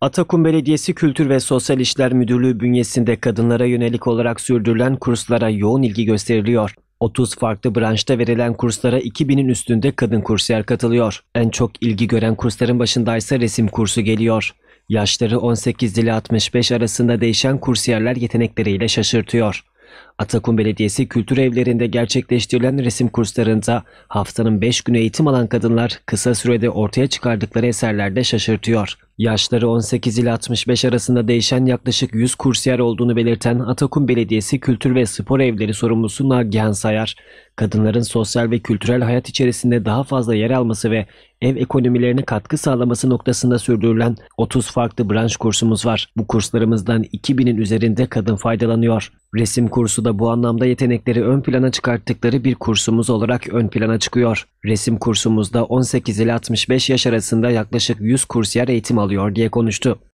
Atakum Belediyesi Kültür ve Sosyal İşler Müdürlüğü bünyesinde kadınlara yönelik olarak sürdürülen kurslara yoğun ilgi gösteriliyor. 30 farklı branşta verilen kurslara 2000'in üstünde kadın kursiyer katılıyor. En çok ilgi gören kursların başında ise resim kursu geliyor. Yaşları 18 ile 65 arasında değişen kursiyerler yetenekleriyle şaşırtıyor. Atakum Belediyesi kültür evlerinde gerçekleştirilen resim kurslarında haftanın 5 günü eğitim alan kadınlar kısa sürede ortaya çıkardıkları eserlerde şaşırtıyor. Yaşları 18 ile 65 arasında değişen yaklaşık 100 kursiyer olduğunu belirten Atakum Belediyesi Kültür ve Spor Evleri sorumlusu Nagihan Sayar, kadınların sosyal ve kültürel hayat içerisinde daha fazla yer alması ve ev ekonomilerine katkı sağlaması noktasında sürdürülen 30 farklı branş kursumuz var. Bu kurslarımızdan 2000'in üzerinde kadın faydalanıyor. Resim kursu da bu anlamda yetenekleri ön plana çıkarttıkları bir kursumuz olarak ön plana çıkıyor. Resim kursumuzda 18 ile 65 yaş arasında yaklaşık 100 kursiyer eğitim alıyor diye konuştu.